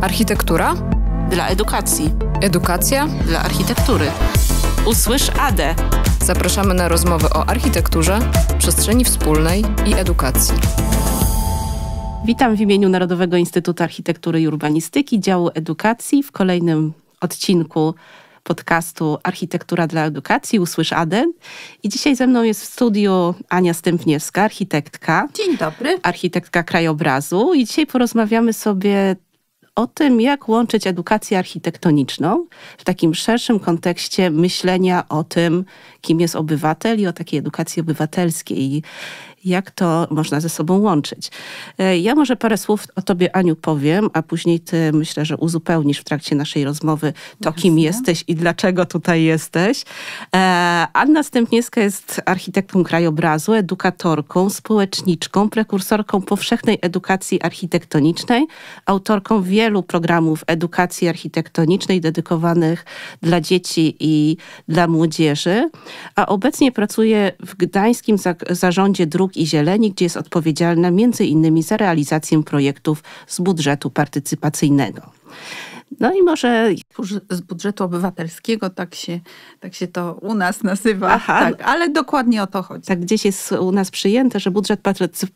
Architektura? Dla edukacji. Edukacja? Dla architektury. Usłysz AD. Zapraszamy na rozmowy o architekturze, przestrzeni wspólnej i edukacji. Witam w imieniu Narodowego Instytutu Architektury i Urbanistyki, działu edukacji w kolejnym odcinku podcastu Architektura dla Edukacji, Usłysz ADE. I dzisiaj ze mną jest w studiu Ania Stępniewska, architektka. Dzień dobry. Architektka krajobrazu. I dzisiaj porozmawiamy sobie o tym, jak łączyć edukację architektoniczną w takim szerszym kontekście myślenia o tym, kim jest obywatel i o takiej edukacji obywatelskiej jak to można ze sobą łączyć. E, ja może parę słów o tobie, Aniu, powiem, a później ty myślę, że uzupełnisz w trakcie naszej rozmowy to, Jasne. kim jesteś i dlaczego tutaj jesteś. E, Anna Stępniewska jest architektką krajobrazu, edukatorką, społeczniczką, prekursorką powszechnej edukacji architektonicznej, autorką wielu programów edukacji architektonicznej dedykowanych dla dzieci i dla młodzieży, a obecnie pracuje w Gdańskim Zarządzie Dróg i Zieleni, gdzie jest odpowiedzialna między innymi za realizację projektów z budżetu partycypacyjnego. No i może z budżetu obywatelskiego, tak się, tak się to u nas nazywa, Aha, tak, ale dokładnie o to chodzi. Tak gdzieś jest u nas przyjęte, że budżet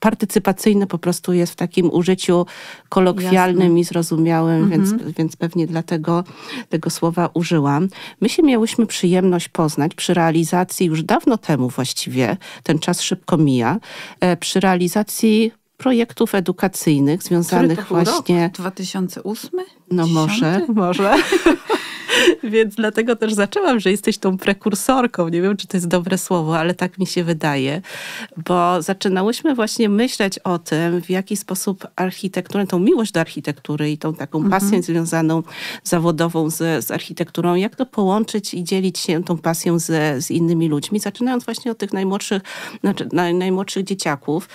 partycypacyjny po prostu jest w takim użyciu kolokwialnym Jasne. i zrozumiałym, mhm. więc, więc pewnie dlatego tego słowa użyłam. My się miałyśmy przyjemność poznać przy realizacji już dawno temu właściwie, ten czas szybko mija, e, przy realizacji projektów edukacyjnych związanych Który to właśnie. Rok? 2008? No może, może. Więc dlatego też zaczęłam, że jesteś tą prekursorką. Nie wiem, czy to jest dobre słowo, ale tak mi się wydaje, bo zaczynałyśmy właśnie myśleć o tym, w jaki sposób architekturę, tą miłość do architektury i tą taką mhm. pasję mhm. związaną zawodową z, z architekturą, jak to połączyć i dzielić się tą pasją z, z innymi ludźmi, zaczynając właśnie od tych najmłodszych, znaczy naj, najmłodszych dzieciaków.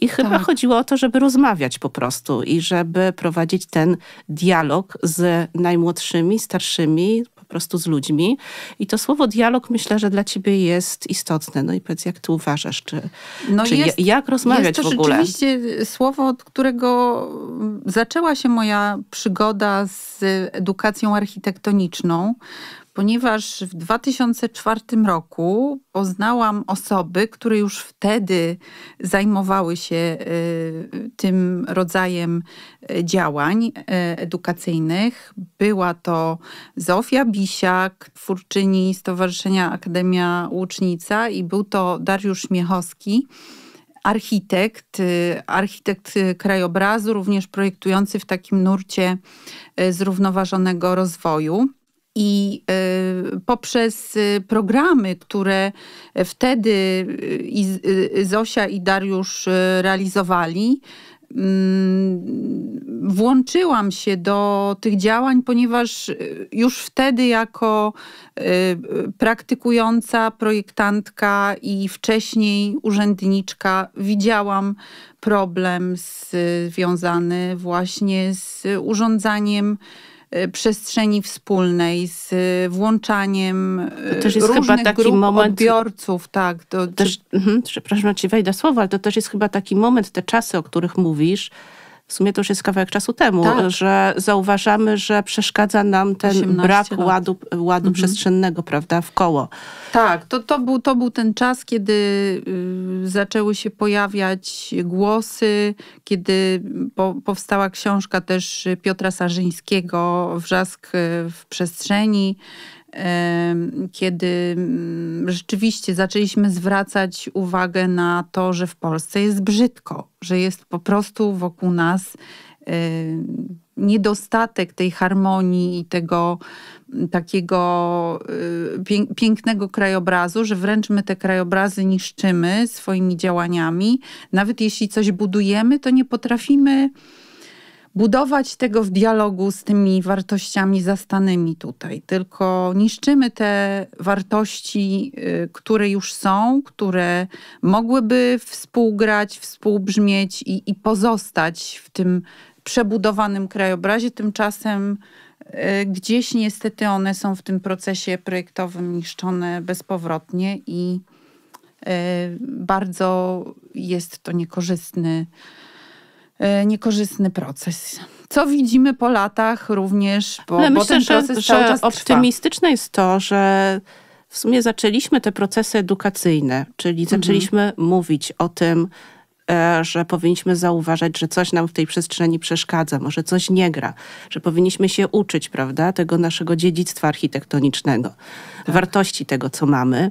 I chyba tak. chodziło o to, żeby rozmawiać po prostu i żeby prowadzić ten dialog z najmłodszymi, starszymi, po prostu z ludźmi. I to słowo dialog myślę, że dla ciebie jest istotne. No i powiedz, jak ty uważasz, czy, no czy jest, jak rozmawiać w ogóle? Jest rzeczywiście słowo, od którego zaczęła się moja przygoda z edukacją architektoniczną ponieważ w 2004 roku poznałam osoby, które już wtedy zajmowały się e, tym rodzajem e, działań e, edukacyjnych. Była to Zofia Bisiak, twórczyni Stowarzyszenia Akademia Łucznica i był to Dariusz Miechowski architekt, architekt krajobrazu, również projektujący w takim nurcie zrównoważonego rozwoju i y, poprzez y, programy, które wtedy y, i Zosia i Dariusz realizowali, mm, włączyłam się do tych działań, ponieważ już wtedy jako praktykująca projektantka i wcześniej urzędniczka widziałam problem związany właśnie z urządzaniem Y, przestrzeni wspólnej, z y, włączaniem to też y, jest różnych chyba taki grup moment, odbiorców. Tak, to też, czy... Mhm, przepraszam, ci wejdę słowo, ale to też jest chyba taki moment, te czasy, o których mówisz, w sumie to już jest kawałek czasu temu, tak. że zauważamy, że przeszkadza nam ten brak lat. ładu, ładu mhm. przestrzennego, prawda, w koło. Tak, to, to, był, to był ten czas, kiedy y, zaczęły się pojawiać głosy, kiedy po, powstała książka też Piotra Sarzyńskiego, Wrzask y, w przestrzeni, kiedy mm, rzeczywiście zaczęliśmy zwracać uwagę na to, że w Polsce jest brzydko, że jest po prostu wokół nas niedostatek tej harmonii i tego mm, takiego y, pięknego krajobrazu, że wręcz my te krajobrazy niszczymy swoimi działaniami. Nawet jeśli coś budujemy, to nie potrafimy budować tego w dialogu z tymi wartościami zastanymi tutaj, tylko niszczymy te wartości, y, które już są, które mogłyby współgrać, współbrzmieć i, i pozostać w tym przebudowanym krajobrazie. Tymczasem y, gdzieś niestety one są w tym procesie projektowym niszczone bezpowrotnie i y, bardzo jest to niekorzystny E, niekorzystny proces. Co widzimy po latach również, bo, bo myślę, ten proces że, cały czas optymistyczne jest to, że w sumie zaczęliśmy te procesy edukacyjne, czyli mhm. zaczęliśmy mhm. mówić o tym, e, że powinniśmy zauważać, że coś nam w tej przestrzeni przeszkadza, może coś nie gra, że powinniśmy się uczyć, prawda, tego naszego dziedzictwa architektonicznego, tak. wartości tego, co mamy.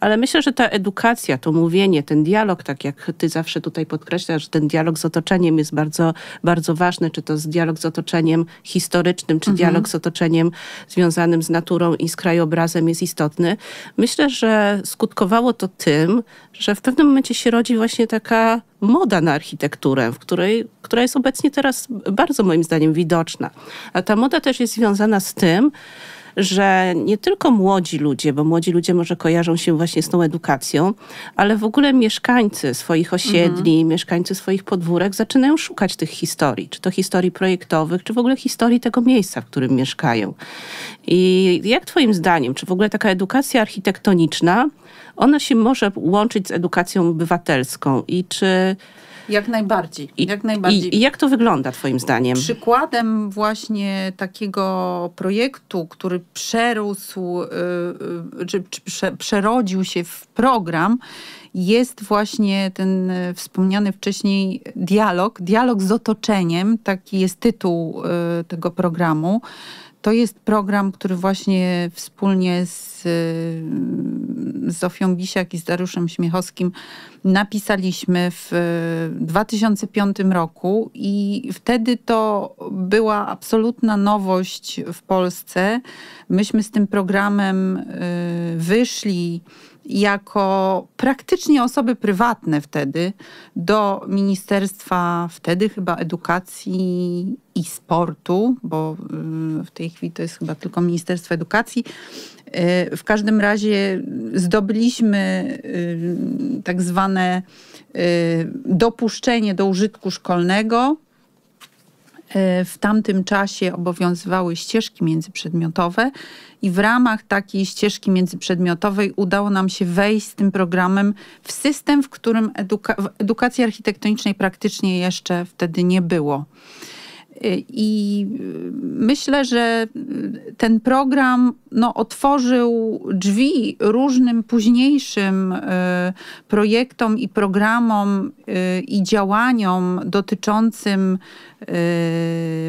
Ale myślę, że ta edukacja, to mówienie, ten dialog, tak jak ty zawsze tutaj podkreślasz, ten dialog z otoczeniem jest bardzo, bardzo ważny, czy to jest dialog z otoczeniem historycznym, czy mhm. dialog z otoczeniem związanym z naturą i z krajobrazem jest istotny. Myślę, że skutkowało to tym, że w pewnym momencie się rodzi właśnie taka moda na architekturę, w której, która jest obecnie teraz bardzo moim zdaniem widoczna. A ta moda też jest związana z tym, że nie tylko młodzi ludzie, bo młodzi ludzie może kojarzą się właśnie z tą edukacją, ale w ogóle mieszkańcy swoich osiedli, mhm. mieszkańcy swoich podwórek zaczynają szukać tych historii, czy to historii projektowych, czy w ogóle historii tego miejsca, w którym mieszkają. I jak Twoim zdaniem, czy w ogóle taka edukacja architektoniczna, ona się może łączyć z edukacją obywatelską i czy jak najbardziej. I, jak najbardziej. I, jak to wygląda Twoim zdaniem? Przykładem właśnie takiego projektu, który przerósł, y, y, czy, czy przerodził się w program, jest właśnie ten y, wspomniany wcześniej dialog, dialog z otoczeniem, taki jest tytuł tego programu. To jest program, który właśnie wspólnie z Zofią Bisiak i z Daruszem Śmiechowskim napisaliśmy w 2005 roku i wtedy to była absolutna nowość w Polsce. Myśmy z tym programem y, wyszli jako praktycznie osoby prywatne wtedy do Ministerstwa wtedy chyba Edukacji i Sportu, bo y, w tej chwili to jest chyba tylko Ministerstwo Edukacji. Y, w każdym razie zdobyliśmy y, tak zwane dopuszczenie do użytku szkolnego E, w tamtym czasie obowiązywały ścieżki międzyprzedmiotowe i w ramach takiej ścieżki międzyprzedmiotowej udało nam się wejść z tym programem w system, w którym eduka w edukacji architektonicznej praktycznie jeszcze wtedy nie było. Y, I y, myślę, że y, ten program no, otworzył drzwi różnym późniejszym projektom i programom i działaniom dotyczącym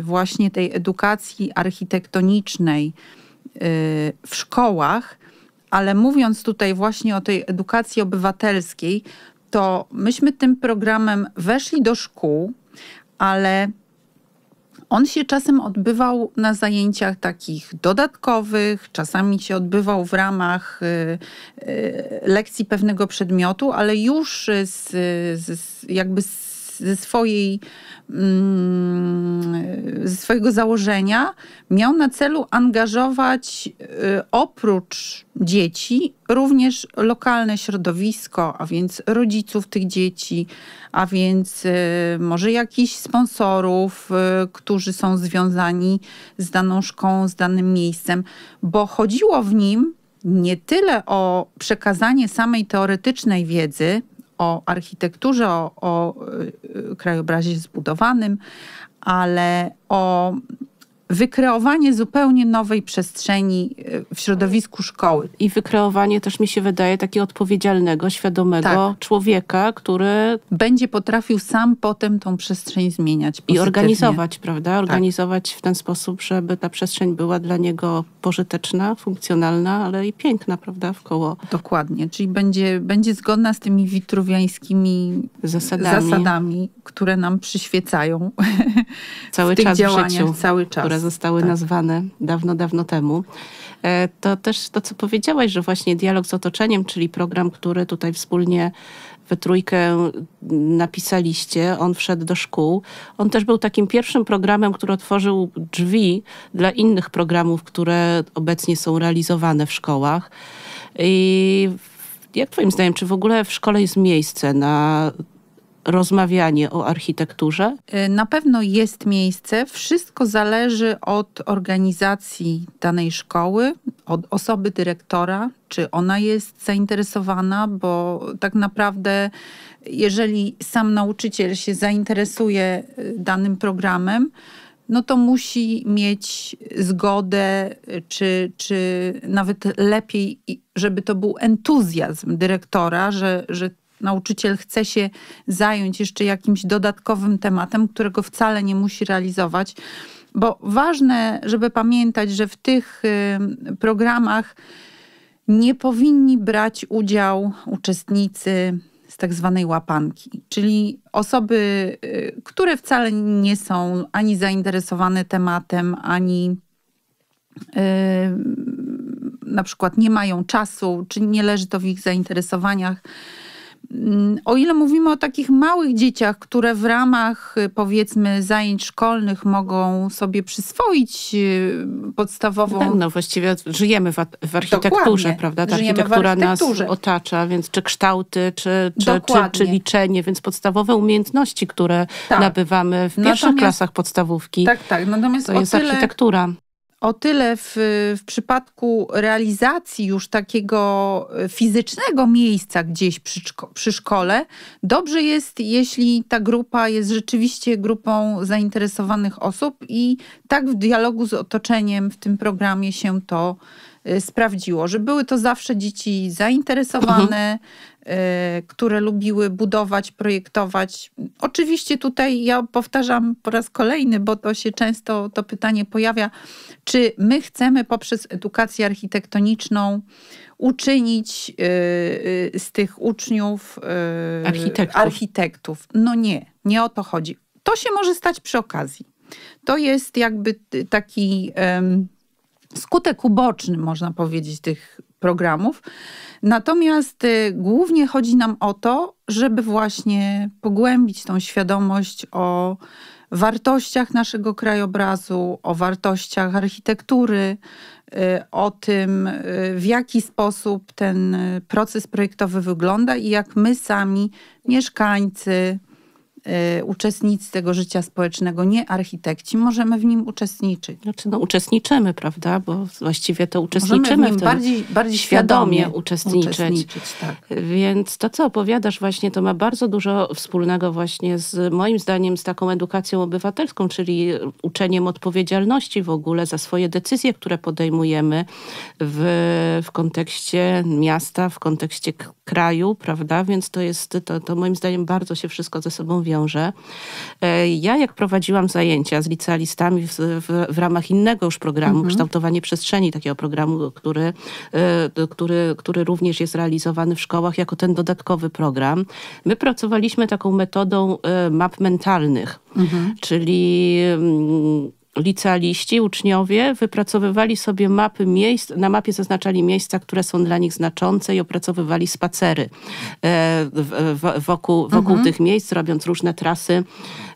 właśnie tej edukacji architektonicznej w szkołach. Ale mówiąc tutaj właśnie o tej edukacji obywatelskiej, to myśmy tym programem weszli do szkół, ale on się czasem odbywał na zajęciach takich dodatkowych, czasami się odbywał w ramach y, y, lekcji pewnego przedmiotu, ale już z, z jakby ze swojej Mm, ze swojego założenia miał na celu angażować y, oprócz dzieci również lokalne środowisko, a więc rodziców tych dzieci, a więc y, może jakichś sponsorów, y, którzy są związani z daną szkołą, z danym miejscem, bo chodziło w nim nie tyle o przekazanie samej teoretycznej wiedzy, o architekturze, o, o y, y, krajobrazie zbudowanym, ale o wykreowanie zupełnie nowej przestrzeni e, w środowisku szkoły. I wykreowanie też mi się wydaje takiego odpowiedzialnego, świadomego tak. człowieka, który będzie potrafił sam potem tą przestrzeń zmieniać. Pozytywnie. I organizować, prawda? Tak. Organizować tak. w ten sposób, żeby ta przestrzeń była dla niego pożyteczna, funkcjonalna, ale i piękna, prawda? W koło. Dokładnie, czyli będzie, będzie zgodna z tymi witruwiańskimi zasadami. zasadami które nam przyświecają cały w tych czas działaniach, w życiu, cały czas zostały tak. nazwane dawno, dawno temu. E, to też to, co powiedziałaś, że właśnie dialog z otoczeniem, czyli program, który tutaj wspólnie we trójkę napisaliście, on wszedł do szkół. On też był takim pierwszym programem, który otworzył drzwi dla innych programów, które obecnie są realizowane w szkołach. I jak Twoim zdaniem, czy w ogóle w szkole jest miejsce na rozmawianie o architekturze? Y, na pewno jest miejsce. Wszystko zależy od organizacji danej szkoły, od osoby dyrektora, czy ona jest zainteresowana, bo tak naprawdę, jeżeli sam nauczyciel się zainteresuje y, danym programem, no to musi mieć zgodę, y, czy, czy nawet lepiej, żeby to był entuzjazm dyrektora, że, że nauczyciel chce się zająć jeszcze jakimś dodatkowym tematem, którego wcale nie musi realizować. Bo ważne, żeby pamiętać, że w tych programach nie powinni brać udział uczestnicy z tak zwanej łapanki, czyli osoby, y, które wcale nie są ani zainteresowane tematem, ani yy, na przykład nie mają czasu, czy nie leży to w ich zainteresowaniach. Mm, o ile mówimy o takich małych dzieciach, które w ramach y, powiedzmy zajęć szkolnych mogą sobie przyswoić y, podstawową. No tak, no właściwie żyjemy w, w architekturze, Dokładnie. prawda? Ta żyjemy architektura nas otacza, więc czy kształty, czy, czy, czy, czy liczenie, więc podstawowe umiejętności, które tak. nabywamy w pierwszych natomiast, klasach podstawówki. Tak, tak. Natomiast to jest tyle... architektura o tyle w, w przypadku realizacji już takiego e, fizycznego miejsca gdzieś przy, przy szkole, dobrze jest, jeśli ta grupa jest rzeczywiście grupą zainteresowanych osób i tak w dialogu z otoczeniem w tym programie się to e, sprawdziło, że były to zawsze dzieci zainteresowane, mhm. Y, które lubiły budować, projektować. Oczywiście tutaj ja powtarzam po raz kolejny, bo to się często to pytanie pojawia, czy my chcemy poprzez edukację architektoniczną uczynić y, y, z tych uczniów architektów. architektów. No nie, nie o to chodzi. To się może stać przy okazji. To jest jakby taki. Um, skutek uboczny, można powiedzieć, tych programów. Natomiast y, głównie chodzi nam o to, żeby właśnie pogłębić tą świadomość o wartościach naszego krajobrazu, o wartościach architektury, y, o tym, y, w jaki sposób ten proces projektowy wygląda i jak my sami, mieszkańcy, Y, uczestnicy tego życia społecznego, nie architekci, możemy w nim uczestniczyć. Znaczy, no, uczestniczymy, prawda? Bo właściwie to uczestniczymy w, w, Bardziej, bardziej świadomie, świadomie uczestniczyć. uczestniczyć tak. Więc to, co opowiadasz właśnie, to ma bardzo dużo wspólnego właśnie z moim zdaniem z taką edukacją obywatelską, czyli uczeniem odpowiedzialności w ogóle za swoje decyzje, które podejmujemy w, w kontekście miasta, w kontekście kraju, prawda? Więc to jest, to, to moim zdaniem bardzo się wszystko ze sobą wiąże wiąże. E, ja jak prowadziłam zajęcia z licealistami w, w, w ramach innego już programu, mhm. kształtowanie przestrzeni, takiego programu, który, e, który, który również jest realizowany w szkołach jako ten dodatkowy program, my pracowaliśmy taką metodą e, map mentalnych, mhm. czyli mm, licealiści, uczniowie wypracowywali sobie mapy miejsc, na mapie zaznaczali miejsca, które są dla nich znaczące i opracowywali spacery e, wokół, wokół mhm. tych miejsc, robiąc różne trasy,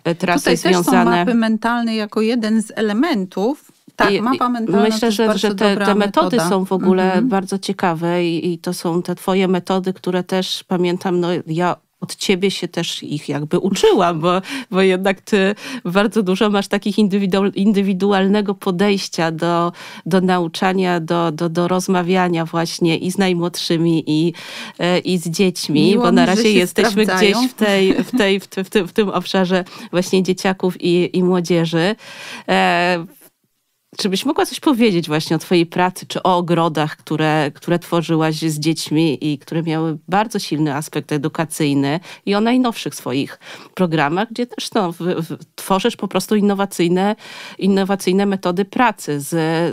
e, trasy Tutaj związane. Tutaj też są mapy mentalne jako jeden z elementów tak, mapa mentalna. Myślę, że, że te, te metody metoda. są w ogóle mhm. bardzo ciekawe i, i, to są te twoje metody, które też pamiętam, no ja od ciebie się też ich jakby uczyłam, bo, bo jednak ty bardzo dużo masz takich indywidu indywidualnego podejścia do, do nauczania, do, do, do rozmawiania właśnie i z najmłodszymi i, e, i z dziećmi, Miło bo na razie jesteśmy sprawdzają. gdzieś w, tej, w, tej, w, w, w, tym obszarze właśnie dzieciaków i, i młodzieży. E, czy byś mogła coś powiedzieć właśnie o Twojej pracy, czy o ogrodach, które, które tworzyłaś z dziećmi i które miały bardzo silny aspekt edukacyjny i o najnowszych swoich programach, gdzie też no, w, w, tworzysz po prostu innowacyjne, innowacyjne metody pracy z,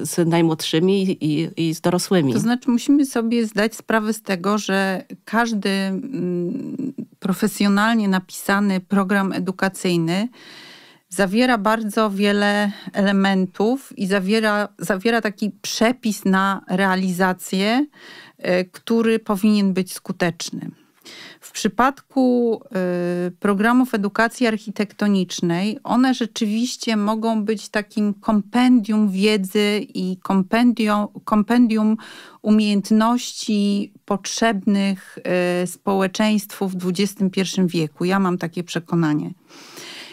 z najmłodszymi i, i z dorosłymi? To znaczy, musimy sobie zdać sprawę z tego, że każdy mm, profesjonalnie napisany program edukacyjny, zawiera bardzo wiele elementów i zawiera, zawiera taki przepis na realizację, e, który powinien być skuteczny. W przypadku e, programów edukacji architektonicznej, one rzeczywiście mogą być takim kompendium wiedzy i kompendium, kompendium umiejętności potrzebnych e, społeczeństwu w XXI wieku. Ja mam takie przekonanie.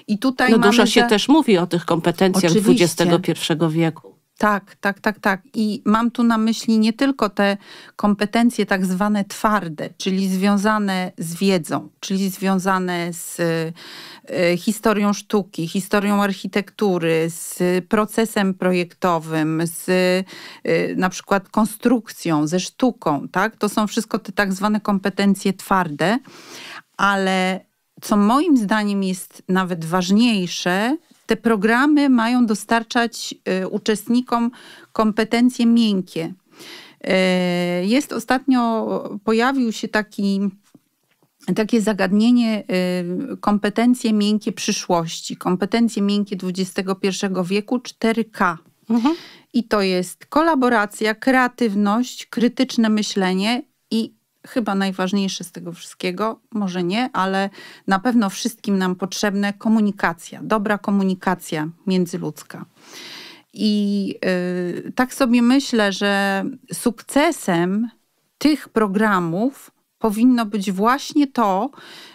I tutaj no dużo się te... też mówi o tych kompetencjach Oczywiście. XXI wieku. Tak, tak, tak, tak. I mam tu na myśli nie tylko te kompetencje tak zwane twarde, czyli związane z wiedzą, czyli związane z e, historią sztuki, historią architektury, z procesem projektowym, z e, na przykład konstrukcją, ze sztuką, tak? To są wszystko te tak zwane kompetencje twarde, ale co moim zdaniem jest nawet ważniejsze, te programy mają dostarczać y, uczestnikom kompetencje miękkie. Y, jest ostatnio, pojawił się taki, takie zagadnienie y, kompetencje miękkie przyszłości, kompetencje miękkie XXI wieku 4K. Mhm. I to jest kolaboracja, kreatywność, krytyczne myślenie i chyba najważniejsze z tego wszystkiego, może nie, ale na pewno wszystkim nam potrzebne komunikacja, dobra komunikacja międzyludzka. I yy, tak sobie myślę, że sukcesem tych programów powinno być właśnie to,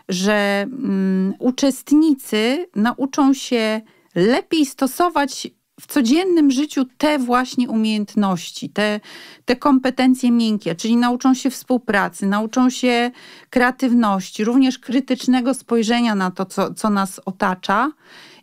że mm, uczestnicy nauczą się lepiej stosować w codziennym życiu te właśnie umiejętności, te, te kompetencje miękkie, czyli nauczą się współpracy, nauczą się kreatywności, również krytycznego spojrzenia na to, co, co nas otacza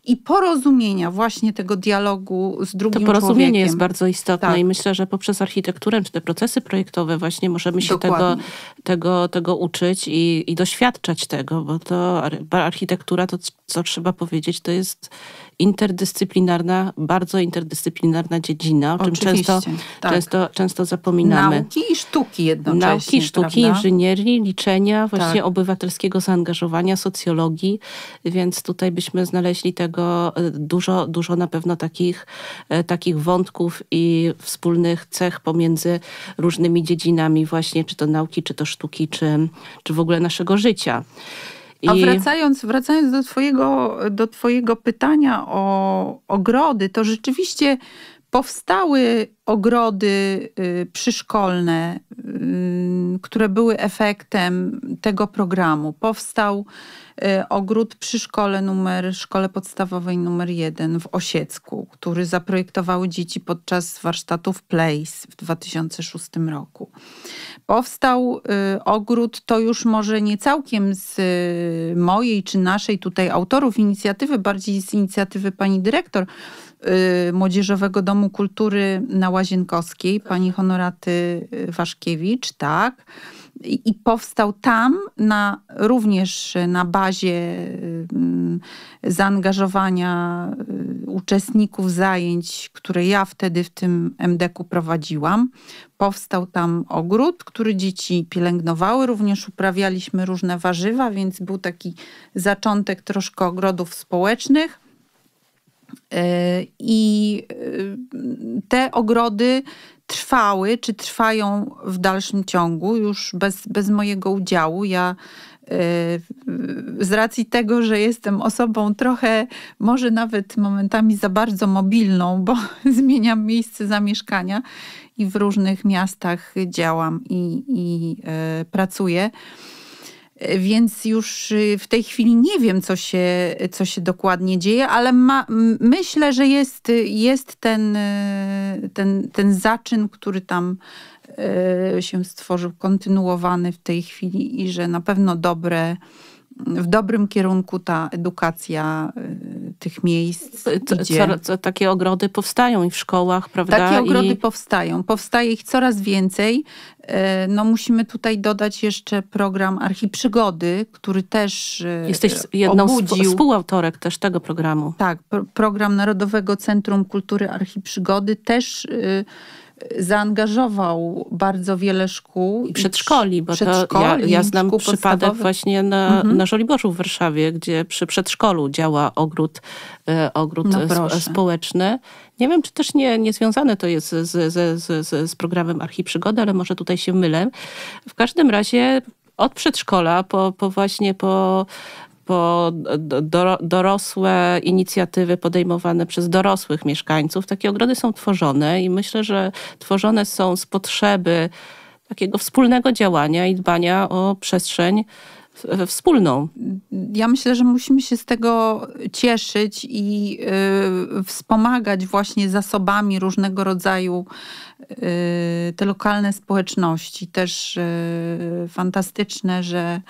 i porozumienia, właśnie tego dialogu z drugim człowiekiem. To porozumienie człowiekiem. jest bardzo istotne tak. i myślę, że poprzez architekturę czy te procesy projektowe właśnie możemy się tego, tego, tego uczyć i, i doświadczać tego, bo to architektura to co trzeba powiedzieć, to jest interdyscyplinarna, bardzo interdyscyplinarna dziedzina, o czym często, tak. często, często zapominamy. Nauki i sztuki jednocześnie. Nauki, sztuki, prawda? inżynierii, liczenia, właśnie tak. obywatelskiego zaangażowania, socjologii, więc tutaj byśmy znaleźli tego e, dużo, dużo na pewno takich, e, takich wątków i wspólnych cech pomiędzy różnymi dziedzinami właśnie, czy to nauki, czy to sztuki, czy, czy w ogóle naszego życia. I... A wracając, wracając do, twojego, do Twojego pytania o ogrody, to rzeczywiście powstały ogrody y, przyszkolne, y, które były efektem tego programu. Powstał y, ogród przy szkole numer, szkole podstawowej numer jeden w Osiecku, który zaprojektowały dzieci podczas warsztatów Place w 2006 roku powstał y, ogród, to już może nie całkiem z y, mojej czy naszej tutaj autorów inicjatywy, bardziej z inicjatywy pani dyrektor, Y, Młodzieżowego Domu Kultury na Łazienkowskiej, tak. pani Honoraty y, Waszkiewicz, tak. I, i powstał tam na, również na bazie y, zaangażowania uczestników zajęć, które ja wtedy w tym MDK-u prowadziłam. Powstał tam ogród, który dzieci pielęgnowały, również uprawialiśmy różne warzywa, więc był taki zaczątek troszkę ogrodów społecznych. Y, I y, te ogrody trwały, czy trwają w dalszym ciągu, już bez, bez mojego udziału. Ja y, z racji tego, że jestem osobą trochę, może nawet momentami za bardzo mobilną, bo zmieniam miejsce zamieszkania i w różnych miastach działam i, i pracuję więc już y, w tej chwili nie wiem, co się, co się dokładnie dzieje, ale ma, myślę, że jest, jest ten, y, ten, ten zaczyn, który tam y, się stworzył, kontynuowany w tej chwili i że na pewno dobre w dobrym kierunku ta edukacja y, tych miejsc. Co, co, co, takie ogrody powstają i w szkołach, prawda? Takie ogrody I... powstają. Powstaje ich coraz więcej. Y, no musimy tutaj dodać jeszcze program Archiprzygody, który też y, Jesteś jedną obudził. z współautorek też tego programu. Tak, program Narodowego Centrum Kultury Archiprzygody też zaangażował bardzo wiele szkół. I przedszkoli, bo przedszkoli, ja, ja znam przypadek właśnie na, mhm. na Żoliborzu w Warszawie, gdzie przy przedszkolu działa ogród, e, ogród no społeczny. Nie wiem, czy też nie, nie związane to jest z, z, z, z programem Archiprzygody, ale może tutaj się mylę. W każdym razie od przedszkola po, po właśnie po po do, dorosłe inicjatywy podejmowane przez dorosłych mieszkańców. Takie ogrody są tworzone i myślę, że tworzone są z potrzeby takiego wspólnego działania i dbania o przestrzeń wspólną. Ja myślę, że musimy się z tego cieszyć i y, wspomagać właśnie zasobami różnego rodzaju y, te lokalne społeczności. Też y, fantastyczne, że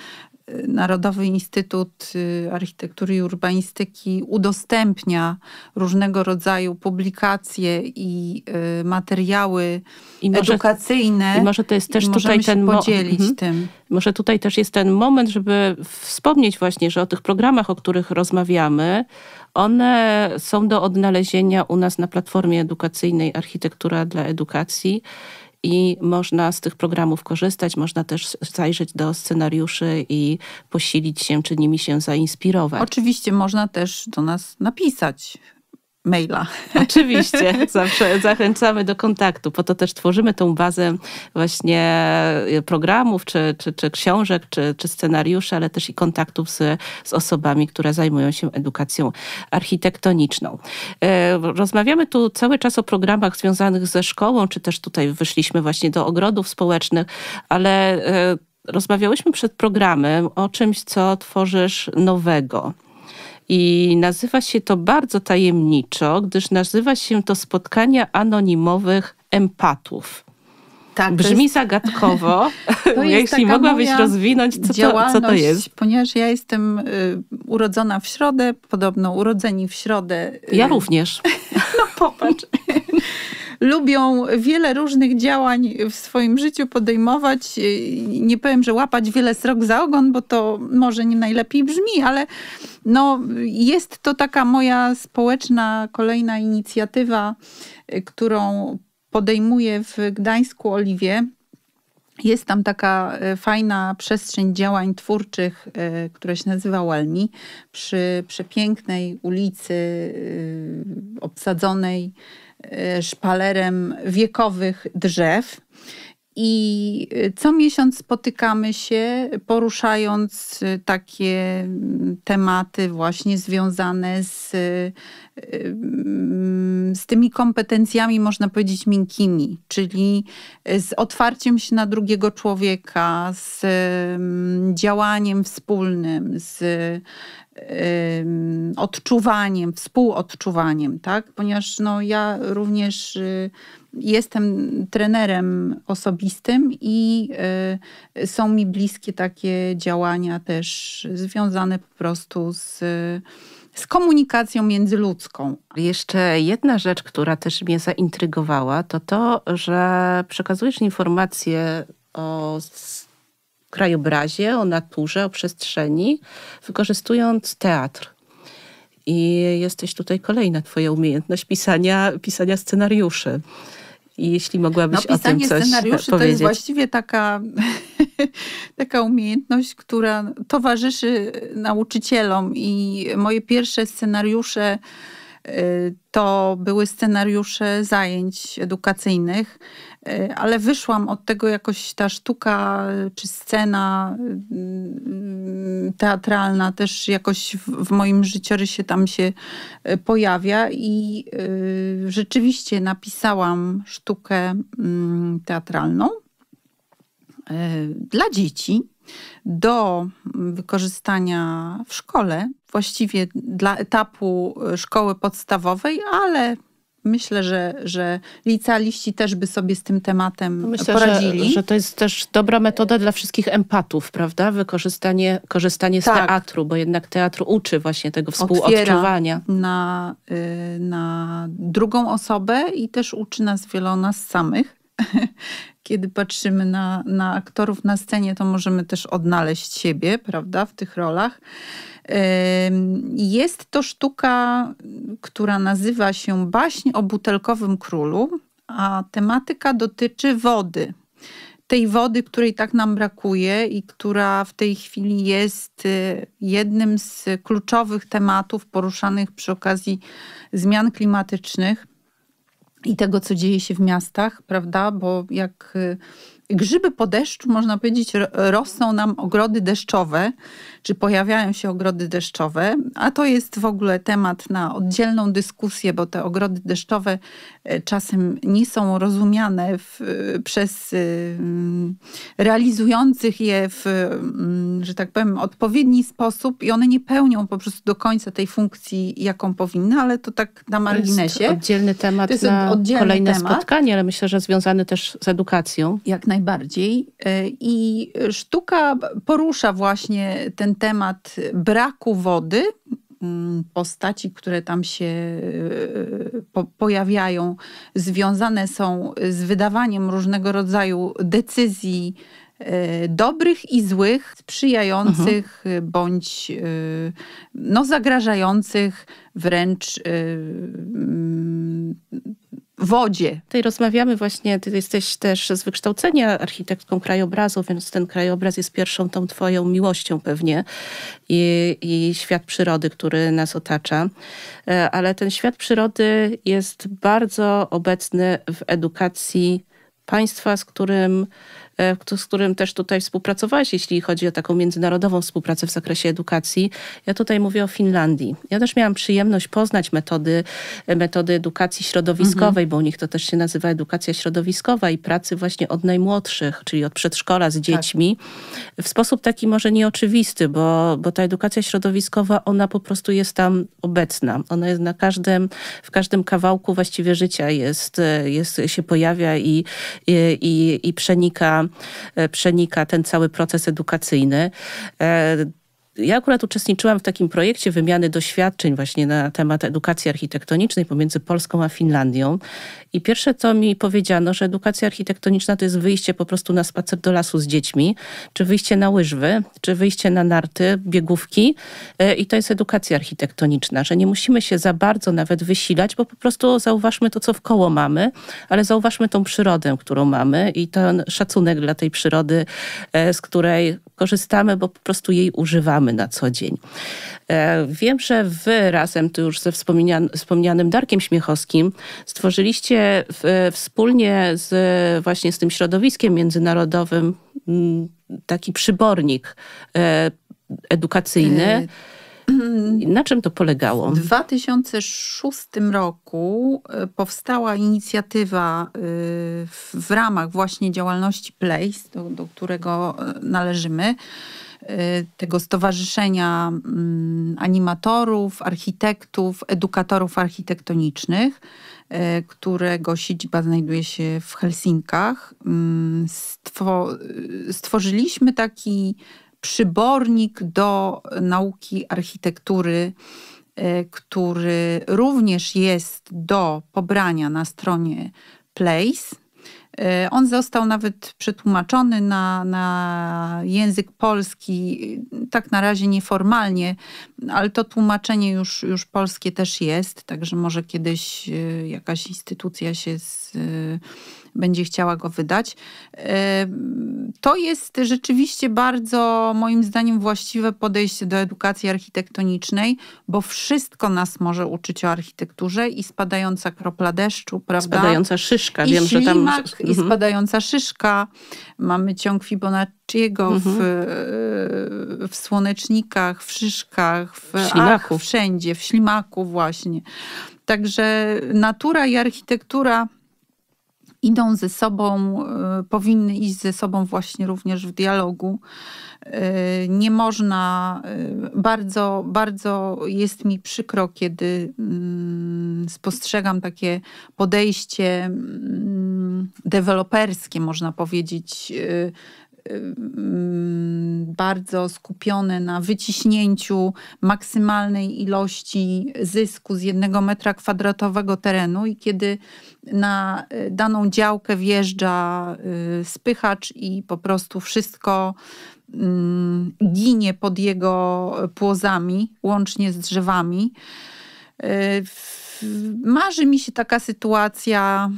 Narodowy Instytut y, Architektury i Urbanistyki udostępnia różnego rodzaju publikacje i y, materiały I może, edukacyjne. I może to jest też tutaj ten podzielić mhm. tym. Może tutaj też jest ten moment, żeby wspomnieć właśnie, że o tych programach, o których rozmawiamy, one są do odnalezienia u nas na platformie edukacyjnej Architektura dla Edukacji i można z tych programów korzystać, można też zajrzeć do scenariuszy i posilić się, czy nimi się zainspirować. Oczywiście można też do nas napisać maila. Oczywiście, zawsze zachęcamy do kontaktu. Po to też tworzymy tą bazę właśnie e, programów, czy, czy, czy książek, czy, czy scenariuszy, ale też i kontaktów z, z osobami, które zajmują się edukacją architektoniczną. E, rozmawiamy tu cały czas o programach związanych ze szkołą, czy też tutaj wyszliśmy właśnie do ogrodów społecznych, ale e, rozmawiałyśmy przed programem o czymś, co tworzysz nowego. I nazywa się to bardzo tajemniczo, gdyż nazywa się to spotkania anonimowych empatów. Tak, Brzmi jest, zagadkowo. Jeśli mogłabyś rozwinąć, co to, co to jest. Ponieważ ja jestem y, urodzona w środę, podobno urodzeni w środę. Y, ja również. no popatrz lubią wiele różnych działań w swoim życiu podejmować. Y, nie powiem, że łapać wiele srok za ogon, bo to może nie najlepiej brzmi, ale no, jest to taka moja społeczna kolejna inicjatywa, y, którą podejmuję w Gdańsku Oliwie. Jest tam taka y, fajna przestrzeń działań twórczych, która się nazywa Walmi, przy przepięknej ulicy obsadzonej Y, szpalerem wiekowych drzew. I y, co miesiąc spotykamy się, poruszając y, takie mm, tematy właśnie związane z, mm, z tymi kompetencjami, można powiedzieć, miękkimi, czyli z otwarciem się na drugiego człowieka, z mm, działaniem wspólnym, z odczuwaniem, współodczuwaniem, tak? Ponieważ no, ja również y, jestem trenerem osobistym i y, są mi bliskie takie działania też związane po prostu z z komunikacją międzyludzką. Jeszcze jedna rzecz, która też mnie zaintrygowała, to to, że przekazujesz informacje o krajobrazie, o naturze, o przestrzeni, wykorzystując teatr. I jesteś tutaj kolejna twoja umiejętność pisania, pisania scenariuszy. I jeśli mogłabyś no, o tym coś powiedzieć. scenariuszy to jest właściwie taka, taka umiejętność, która towarzyszy nauczycielom i moje pierwsze scenariusze y, to były scenariusze zajęć edukacyjnych. Y, ale wyszłam od tego jakoś ta sztuka y, czy scena y, teatralna też jakoś w, w moim życiorysie tam się pojawia i rzeczywiście napisałam sztukę mm, teatralną dla dzieci do wykorzystania w szkole, właściwie dla etapu szkoły podstawowej, ale Myślę, że, że licealiści też by sobie z tym tematem Myślę, poradzili. Że, że to jest też dobra metoda dla wszystkich empatów, prawda? Wykorzystanie korzystanie z tak. teatru, bo jednak teatr uczy właśnie tego współodczuwania. Otwiera na, y, na drugą osobę i też uczy nas wiele nas samych. Kiedy patrzymy na, na aktorów na scenie, to możemy też odnaleźć siebie, prawda, w tych rolach. Jest to sztuka, która nazywa się Baśń o butelkowym królu, a tematyka dotyczy wody. Tej wody, której tak nam brakuje i która w tej chwili jest y, jednym z kluczowych tematów poruszanych przy okazji zmian klimatycznych i tego, co dzieje się w miastach, prawda? Bo jak y, grzyby po deszczu, można powiedzieć, rosną nam ogrody deszczowe, czy pojawiają się ogrody deszczowe, a to jest w ogóle temat na oddzielną dyskusję, bo te ogrody deszczowe e, czasem nie są rozumiane w, e, przez e, realizujących je w, że tak powiem, odpowiedni sposób i one nie pełnią po prostu do końca tej funkcji, jaką powinny, ale to tak na marginesie. To jest oddzielny temat to jest na kolejne temat. spotkanie, ale myślę, że związany też z edukacją. Jak najbardziej. E, I sztuka porusza właśnie ten temat braku wody, mm, postaci, które tam się e, po pojawiają, związane są z wydawaniem różnego rodzaju decyzji e, dobrych i złych, sprzyjających Aha. Mhm. bądź no, zagrażających wręcz mm, wodzie. Tutaj rozmawiamy właśnie, ty jesteś też z wykształcenia architektką krajobrazu, więc ten krajobraz jest pierwszą tą twoją miłością pewnie i, i świat przyrody, który nas otacza. E, ale ten świat przyrody jest bardzo obecny w edukacji państwa, z którym E, z którym też tutaj współpracowałeś, jeśli chodzi o taką międzynarodową współpracę w zakresie edukacji. Ja tutaj mówię o Finlandii. Ja też miałam przyjemność poznać metody, e, metody edukacji środowiskowej, mhm. bo u nich to też się nazywa edukacja środowiskowa i pracy właśnie od najmłodszych, czyli od przedszkola z tak. dziećmi, tak. w sposób taki może nieoczywisty, bo, bo ta edukacja środowiskowa, ona po prostu jest tam obecna. Ona jest na każdym, w każdym kawałku właściwie życia jest, e, jest się pojawia i, i, i, i przenika E, przenika ten cały proces edukacyjny. E, ja akurat uczestniczyłam w takim projekcie wymiany doświadczeń właśnie na temat edukacji architektonicznej pomiędzy Polską a Finlandią. I pierwsze co mi powiedziano, że edukacja architektoniczna to jest wyjście po prostu na spacer do lasu z dziećmi, czy wyjście na łyżwy, czy wyjście na narty, biegówki. E, I to jest edukacja architektoniczna, że nie musimy się za bardzo nawet wysilać, bo po prostu zauważmy to, co w koło mamy, ale zauważmy tą przyrodę, którą mamy i ten szacunek dla tej przyrody, e, z której korzystamy, bo po prostu jej używamy na co dzień. E, wiem, że wy razem tu już ze wspomnianym Darkiem Śmiechowskim stworzyliście wspólnie z właśnie z tym środowiskiem międzynarodowym mm, taki przybornik e, edukacyjny. E, na czym to polegało? W 2006 roku powstała inicjatywa w ramach właśnie działalności Place, do, do którego należymy Y, tego stowarzyszenia mm, animatorów, architektów, edukatorów architektonicznych, y, którego siedziba znajduje się w Helsinkach. Mm, y, stworzyliśmy taki przybornik do nauki architektury który również jest do pobrania na stronie Place. E, on został nawet przetłumaczony na, na język polski, tak na razie nieformalnie, ale to tłumaczenie już, już polskie też jest, także może kiedyś e, jakaś instytucja się z e, będzie chciała go wydać. E, to jest rzeczywiście bardzo, moim zdaniem, właściwe podejście do edukacji architektonicznej, bo wszystko nas może uczyć o architekturze i spadająca kropla deszczu, prawda? Spadająca szyszka, I wiem, ślimak, że tam. I mhm. spadająca szyszka. Mamy ciąg Fibonacciego mhm. w, e, w słonecznikach, w szyszkach, w, w ślimaku. Ach, wszędzie, w ślimaku, właśnie. Także natura i architektura idą ze sobą, e, powinny iść ze sobą właśnie również w dialogu. E, nie można, e, bardzo, bardzo jest mi przykro, kiedy mm, spostrzegam takie podejście mm, deweloperskie, można powiedzieć, Y, bardzo skupione na wyciśnięciu maksymalnej ilości zysku z jednego metra kwadratowego terenu i kiedy na y, daną działkę wjeżdża y, spychacz i po prostu wszystko mm, ginie pod jego płozami, łącznie z drzewami marzy mi się taka sytuacja,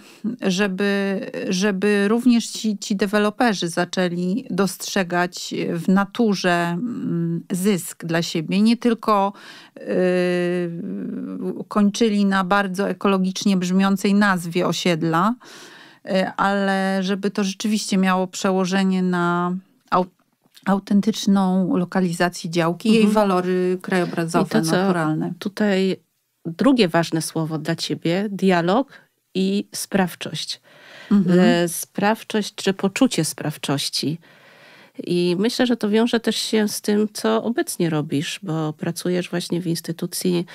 żeby, żeby również ci, ci deweloperzy zaczęli dostrzegać w naturze mm, zysk dla siebie. Nie tylko yy, kończyli na bardzo ekologicznie brzmiącej nazwie osiedla, yy, ale żeby to rzeczywiście miało przełożenie na autentyczną lokalizację działki, mhm. jej walory krajobrazowe, I to, naturalne. Tutaj drugie ważne słowo dla ciebie dialog i sprawczość. Mhm. E, sprawczość czy poczucie sprawczości. I myślę, że to wiąże też się z tym, co obecnie robisz, bo pracujesz właśnie w instytucji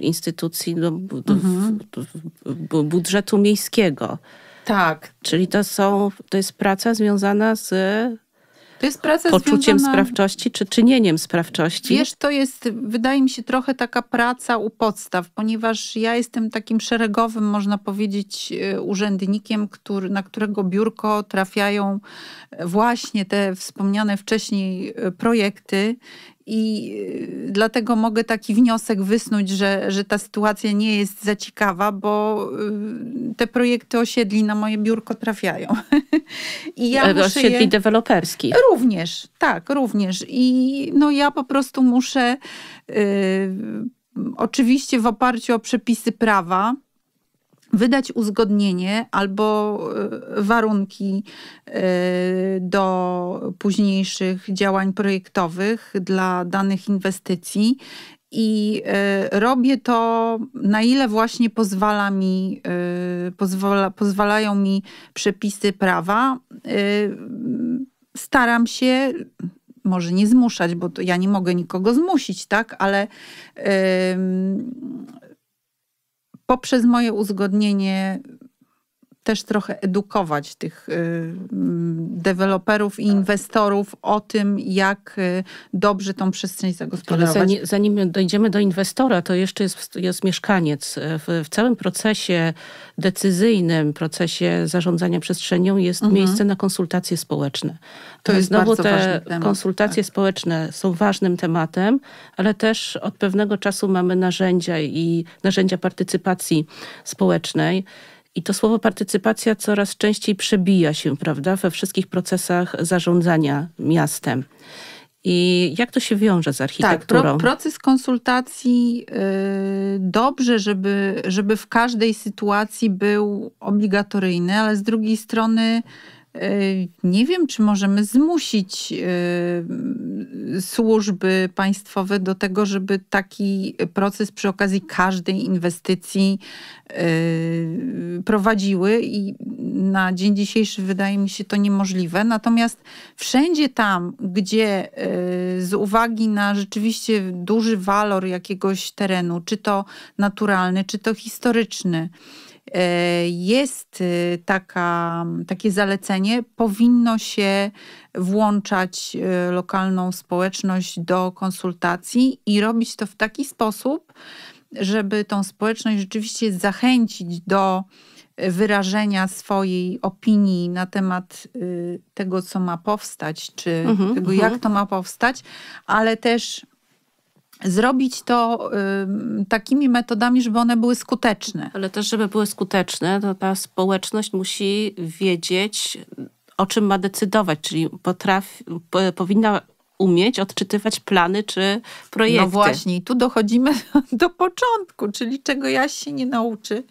instytucji do, no, do, mhm. budżetu miejskiego. Tak. Czyli to są, to jest praca związana z to jest praca poczuciem związana... sprawczości czy czynieniem sprawczości? Wiesz, to jest, wydaje mi się, trochę taka praca u podstaw, ponieważ ja jestem takim szeregowym, można powiedzieć, e, urzędnikiem, który, na którego biurko trafiają właśnie te wspomniane wcześniej e, projekty i y, dlatego mogę taki wniosek wysnuć, że, że ta sytuacja nie jest za ciekawa, bo y, te projekty osiedli na moje biurko trafiają. I ja e, osiedli je... deweloperskich. Również, tak, również. I no ja po prostu muszę, y, oczywiście w oparciu o przepisy prawa, wydać uzgodnienie albo e, warunki e, do późniejszych działań projektowych dla danych inwestycji. I e, robię to, na ile właśnie pozwala mi, pozwala, pozwalają mi przepisy prawa. Staram się, może nie zmuszać, bo ja nie mogę nikogo zmusić, tak, ale poprzez moje uzgodnienie też trochę edukować tych y, mm, deweloperów i inwestorów o tym, jak y, dobrze tą przestrzeń zagospodarować. Ale zanim, zanim dojdziemy do inwestora, to jeszcze jest, jest mieszkaniec. Y, w, w, całym procesie decyzyjnym, procesie zarządzania przestrzenią jest mhm. miejsce na konsultacje społeczne. To jest Znowu bardzo te temat, konsultacje tak. społeczne są ważnym tematem, ale też od pewnego czasu mamy narzędzia i narzędzia partycypacji społecznej. I to słowo partycypacja coraz częściej przebija się, prawda, we wszystkich procesach zarządzania miastem. I jak to się wiąże z architekturą? Tak, pro, proces konsultacji yy, dobrze, żeby, żeby w każdej sytuacji był obligatoryjny, ale z drugiej strony Y, nie wiem, czy możemy zmusić y, służby państwowe do tego, żeby taki proces przy okazji każdej inwestycji y, prowadziły i na dzień dzisiejszy wydaje mi się to niemożliwe. Natomiast wszędzie tam, gdzie z uwagi na rzeczywiście duży walor jakiegoś terenu, czy to naturalny, czy to historyczny, E, jest y, taka, takie zalecenie, powinno się włączać y, lokalną społeczność do konsultacji i robić to w taki sposób, żeby tą społeczność rzeczywiście zachęcić do wyrażenia swojej opinii na temat y, tego, co ma powstać, czy mhm, tego, mhm. jak to ma powstać, ale też zrobić to y, takimi metodami, żeby one były skuteczne. Ale też, żeby były skuteczne, to ta społeczność musi wiedzieć, o czym ma decydować, czyli potrafi, powinna umieć odczytywać plany czy projekty. No właśnie, tu dochodzimy do początku, czyli czego ja się nie nauczy.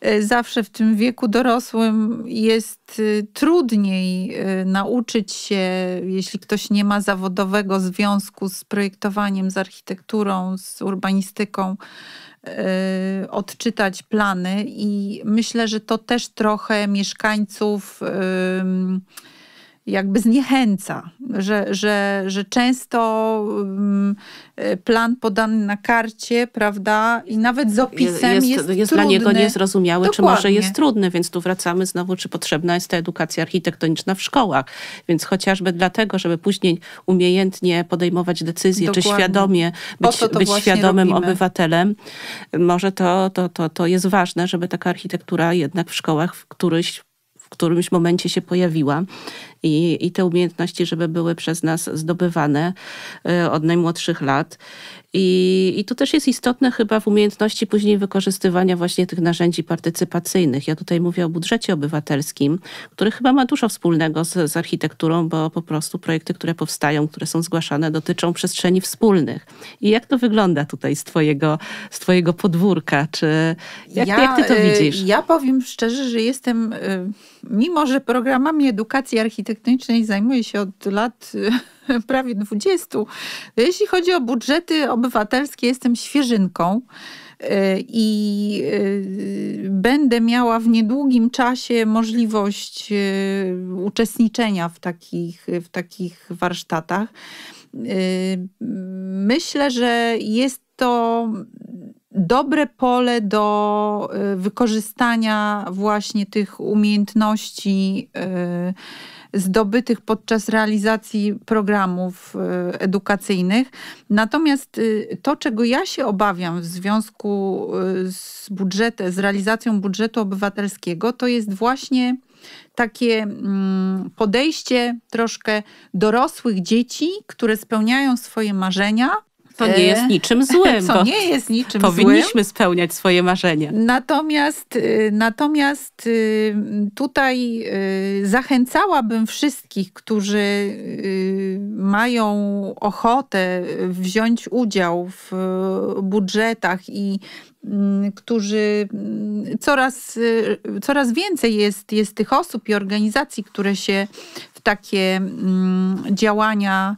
E, zawsze w tym wieku dorosłym jest e, trudniej e, nauczyć się, jeśli ktoś nie ma zawodowego związku z projektowaniem, z architekturą, z urbanistyką, odczytać plany. I myślę, że to też trochę mieszkańców. Yy, jakby zniechęca, że, że, że często mm, e, plan podany na karcie, prawda, i nawet z opisem jest, jest, jest trudny. dla niego niezrozumiały, czy może jest trudny, więc tu wracamy znowu, czy potrzebna jest ta edukacja architektoniczna w szkołach, więc chociażby dlatego, żeby później umiejętnie podejmować decyzje, Dokładnie. czy świadomie być, być świadomym robimy. obywatelem, może to, to, to, to jest ważne, żeby taka architektura jednak w szkołach w któryś w którymś momencie się pojawiła i, i te umiejętności, żeby były przez nas zdobywane e, od najmłodszych lat. I, I to też jest istotne chyba w umiejętności później wykorzystywania właśnie tych narzędzi partycypacyjnych. Ja tutaj mówię o budżecie obywatelskim, który chyba ma dużo wspólnego z, z architekturą, bo po prostu projekty, które powstają, które są zgłaszane, dotyczą przestrzeni wspólnych. I jak to wygląda tutaj z Twojego, z twojego podwórka? Czy, jak, ja, jak Ty to e, widzisz? Ja powiem szczerze, że jestem, e, mimo że programami edukacji architektury, technicznej zajmuję się od lat prawie 20. Jeśli chodzi o budżety obywatelskie, jestem świeżynką e, i e, będę miała w niedługim czasie możliwość e, uczestniczenia w takich, w takich warsztatach. Myślę, że jest to dobre pole do wykorzystania właśnie tych umiejętności zdobytych podczas realizacji programów y, edukacyjnych. Natomiast y, to, czego ja się obawiam w związku y, z budżetem, z realizacją budżetu obywatelskiego, to jest właśnie takie mm, podejście troszkę dorosłych dzieci, które spełniają swoje marzenia, to nie jest e, niczym złym. Co nie jest niczym powinniśmy złym. spełniać swoje marzenia. Natomiast, y, natomiast y, tutaj y, zachęcałabym wszystkich, którzy mają ochotę wziąć udział w budżetach i mm, którzy mm, coraz, coraz więcej jest, jest tych osób i organizacji, które się w takie mm, działania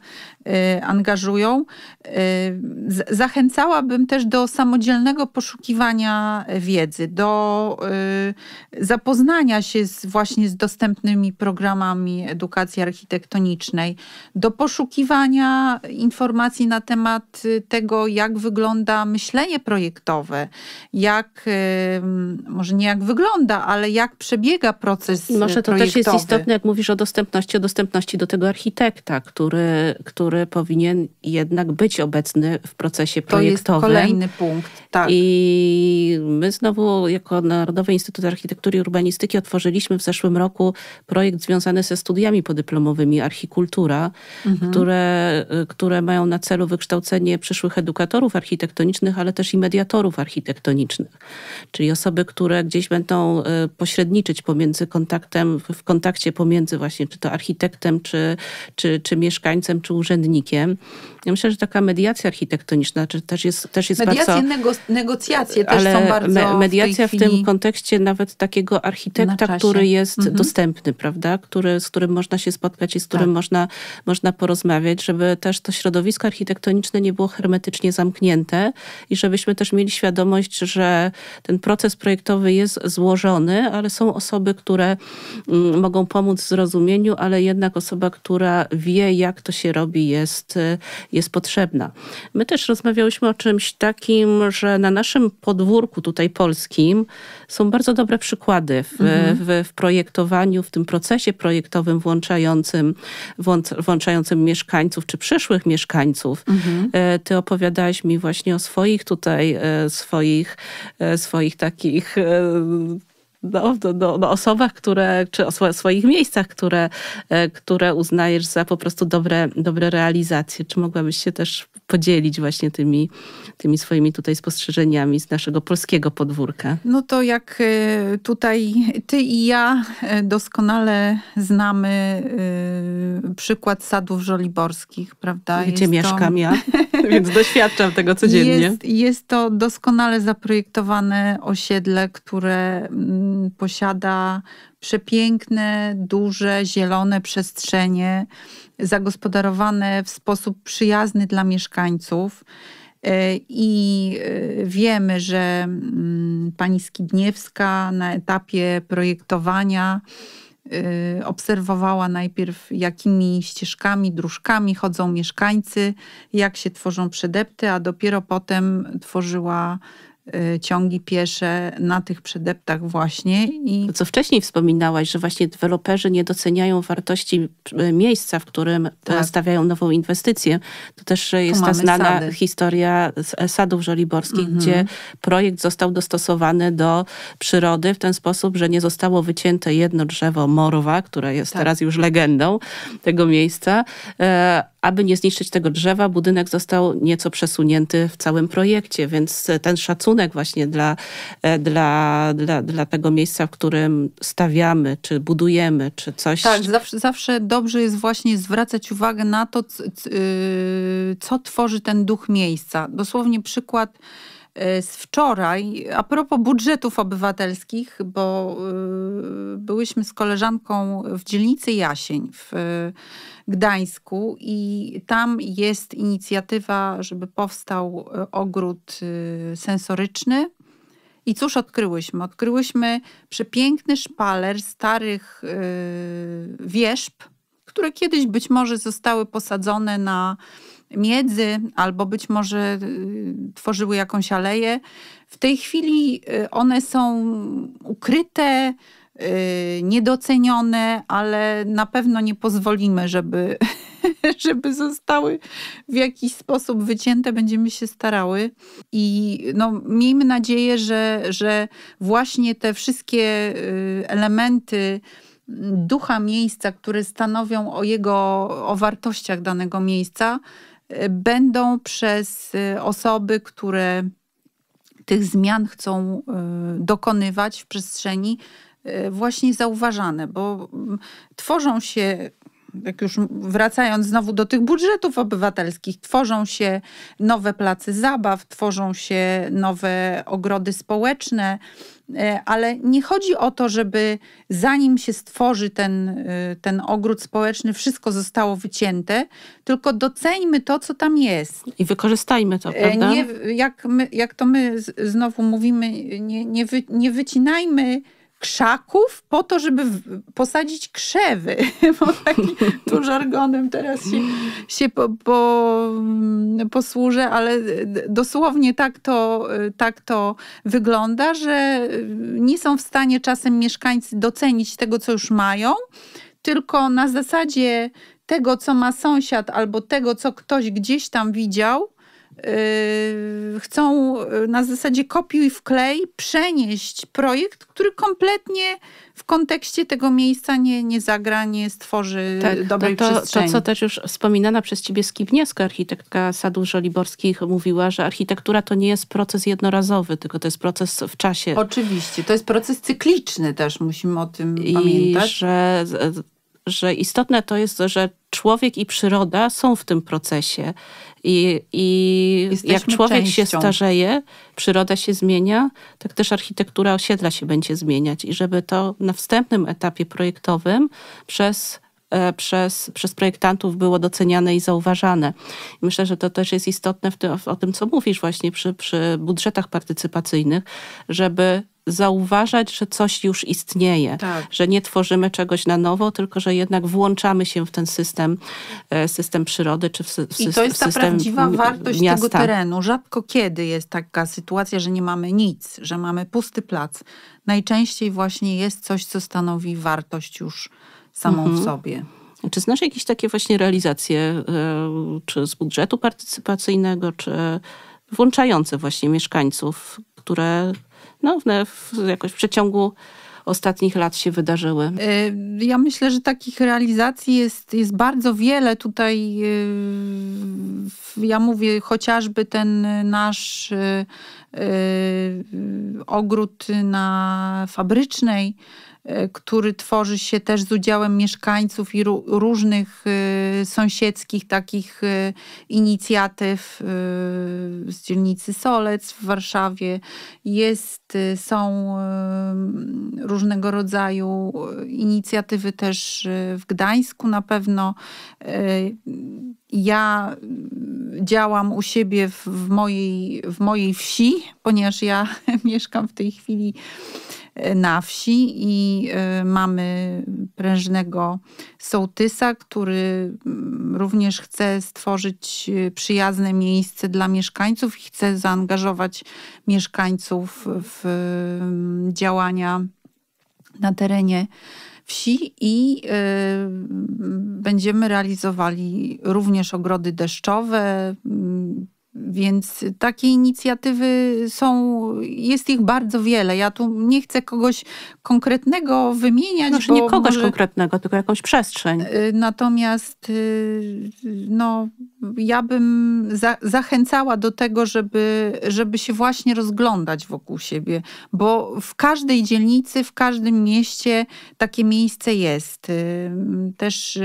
Y, angażują. Y, zachęcałabym też do samodzielnego poszukiwania wiedzy, do y, zapoznania się z, właśnie z dostępnymi programami edukacji architektonicznej, do poszukiwania informacji na temat tego, jak wygląda myślenie projektowe, jak, może nie jak wygląda, ale jak przebiega proces I może to projektowy. też jest istotne, jak mówisz o dostępności, o dostępności do tego architekta, który, który który powinien jednak być obecny w procesie projektowym. To jest kolejny punkt, tak. I my znowu jako Narodowy Instytut Architektury i Urbanistyki otworzyliśmy w zeszłym roku projekt związany ze studiami podyplomowymi Archikultura, mhm. które, które mają na celu wykształcenie przyszłych edukatorów architektonicznych, ale też i mediatorów architektonicznych, czyli osoby, które gdzieś będą e, pośredniczyć pomiędzy kontaktem, w kontakcie pomiędzy właśnie czy to architektem, czy, czy, czy mieszkańcem, czy urzędnikiem, urzędnikiem. Ja myślę, że taka mediacja architektoniczna też jest, też jest Mediacje, bardzo... Mediacje, negocjacje też są bardzo... Me, mediacja w, w, tym kontekście nawet takiego architekta, który jest mhm. dostępny, prawda? Który, z którym można się spotkać i z którym tak. można, można porozmawiać, żeby też to środowisko architektoniczne nie było hermetycznie zamknięte i żebyśmy też mieli świadomość, że ten proces projektowy jest złożony, ale są osoby, które mm, mogą pomóc w zrozumieniu, ale jednak osoba, która wie, jak to się robi, jest, y, jest potrzebna. My też rozmawiałyśmy o czymś takim, że na naszym podwórku tutaj polskim są bardzo dobre przykłady w, mhm. w, w projektowaniu, w tym procesie projektowym włączającym, włączającym mieszkańców czy przyszłych mieszkańców. Mhm. E, ty opowiadałaś mi właśnie o swoich tutaj, e, swoich, e, swoich takich no, do, no, do, no, do, no, osobach, które, czy o swoich miejscach, które, e, które uznajesz za po prostu dobre, dobre realizacje. Czy mogłabyś się też podzielić właśnie tymi, tymi swoimi tutaj spostrzeżeniami z naszego polskiego podwórka. No to jak y, tutaj ty i ja y, doskonale znamy y, przykład sadów żoliborskich, prawda? Gdzie jest mieszkam to... ja, więc doświadczam tego codziennie. Jest, jest to doskonale zaprojektowane osiedle, które mm, posiada przepiękne, duże, zielone przestrzenie, zagospodarowane w sposób przyjazny dla mieszkańców. E, I e, wiemy, że mm, pani Skidniewska na etapie projektowania e, obserwowała najpierw, jakimi ścieżkami, dróżkami chodzą mieszkańcy, jak się tworzą przedepty, a dopiero potem tworzyła Y, ciągi piesze na tych przedeptach właśnie. I... To, co wcześniej wspominałaś, że właśnie deweloperzy nie doceniają wartości y, miejsca, w którym y, tak. stawiają nową inwestycję. To też jest ta znana sady. historia z sadów żoliborskich, mhm. gdzie projekt został dostosowany do przyrody w ten sposób, że nie zostało wycięte jedno drzewo morwa, które jest tak. teraz już legendą tego miejsca, e, aby nie zniszczyć tego drzewa, budynek został nieco przesunięty w całym projekcie, więc e, ten szacunek właśnie dla, e, dla, dla, dla tego miejsca, w którym stawiamy, czy budujemy, czy coś. Tak, zawsze, zawsze dobrze jest właśnie zwracać uwagę na to, y, co tworzy ten duch miejsca. Dosłownie przykład e, z wczoraj, a propos budżetów obywatelskich, bo y, byłyśmy z koleżanką w dzielnicy Jasień w Gdańsku i tam jest inicjatywa, żeby powstał e, ogród e, sensoryczny. I cóż odkryłyśmy? Odkryłyśmy przepiękny szpaler starych e, wierzb, które kiedyś być może zostały posadzone na miedzy, albo być może tworzyły jakąś aleję. W tej chwili one są ukryte, Y, niedocenione, ale na pewno nie pozwolimy, żeby, żeby zostały w jakiś sposób wycięte. Będziemy się starały i no, miejmy nadzieję, że, że właśnie te wszystkie y, elementy, ducha miejsca, które stanowią o jego, o wartościach danego miejsca, y, będą przez osoby, które tych zmian chcą dokonywać w przestrzeni, Y, właśnie zauważane, bo mm, tworzą się jak już wracając znowu do tych budżetów obywatelskich, tworzą się nowe place zabaw, tworzą się nowe ogrody społeczne, y, ale nie chodzi o to, żeby zanim się stworzy ten, y, ten ogród społeczny, wszystko zostało wycięte, tylko doceńmy to, co tam jest. I wykorzystajmy to, prawda? Nie, jak, my, jak to my znowu mówimy, nie, nie, wy, nie wycinajmy krzaków po to, żeby posadzić krzewy, bo taki tu żargonem teraz się, się po, po, mm, posłużę, ale y, dosłownie tak to, y, tak to wygląda, że y, nie są w stanie czasem mieszkańcy docenić tego, co już mają, tylko na zasadzie tego, co ma sąsiad albo tego, co ktoś gdzieś tam widział, Y, chcą y, na zasadzie kopiuj wklej przenieść projekt, który kompletnie w kontekście tego miejsca nie, nie zagra, nie stworzy tak, no dobrej to, przestrzeni. To, co też już wspominana przez ciebie Skibniewska, architektka Sadu Żoliborskich, mówiła, że architektura to nie jest proces jednorazowy, tylko to jest proces w czasie. Oczywiście, to jest proces cykliczny też, musimy o tym I pamiętać. że że istotne to jest, że człowiek i przyroda są w tym procesie. I, i jak człowiek częścią. się starzeje, przyroda się zmienia, tak też architektura osiedla się będzie zmieniać. I żeby to na wstępnym etapie projektowym przez e, przez, przez projektantów było doceniane i zauważane. I myślę, że to też jest istotne w tym, o tym, co mówisz właśnie przy, przy budżetach partycypacyjnych, żeby zauważać, że coś już istnieje, tak. że nie tworzymy czegoś na nowo, tylko że jednak włączamy się w ten system, e, system przyrody czy w, system. I to jest ta prawdziwa wartość miasta. tego terenu. Rzadko kiedy jest taka sytuacja, że nie mamy nic, że mamy pusty plac. Najczęściej właśnie jest coś, co stanowi wartość już samą mhm. w sobie. Czy znasz jakieś takie właśnie realizacje, e, czy z budżetu partycypacyjnego, czy włączające właśnie mieszkańców, które no, w, jakoś w przeciągu ostatnich lat się wydarzyły? E, ja myślę, że takich realizacji jest, jest bardzo wiele. Tutaj e, ja mówię chociażby ten nasz e, ogród na fabrycznej E, który tworzy się też z udziałem mieszkańców i różnych e, sąsiedzkich takich e, inicjatyw z dzielnicy Solec w Warszawie. Jest, są różnego rodzaju inicjatywy też w Gdańsku na pewno. Ja działam u siebie w, w mojej, w mojej wsi, ponieważ ja mieszkam w tej chwili na wsi i y, mamy prężnego sołtysa, który mm, również chce stworzyć y, przyjazne miejsce dla mieszkańców i chce zaangażować mieszkańców w mm, działania na terenie wsi i y, będziemy realizowali również ogrody deszczowe, mm, więc takie inicjatywy są, jest ich bardzo wiele. Ja tu nie chcę kogoś konkretnego wymieniać. Znaczy nie kogoś może... konkretnego, tylko jakąś przestrzeń. Y, natomiast y, no, ja bym za zachęcała do tego, żeby, żeby się właśnie rozglądać wokół siebie, bo w każdej dzielnicy, w każdym mieście takie miejsce jest. Y, też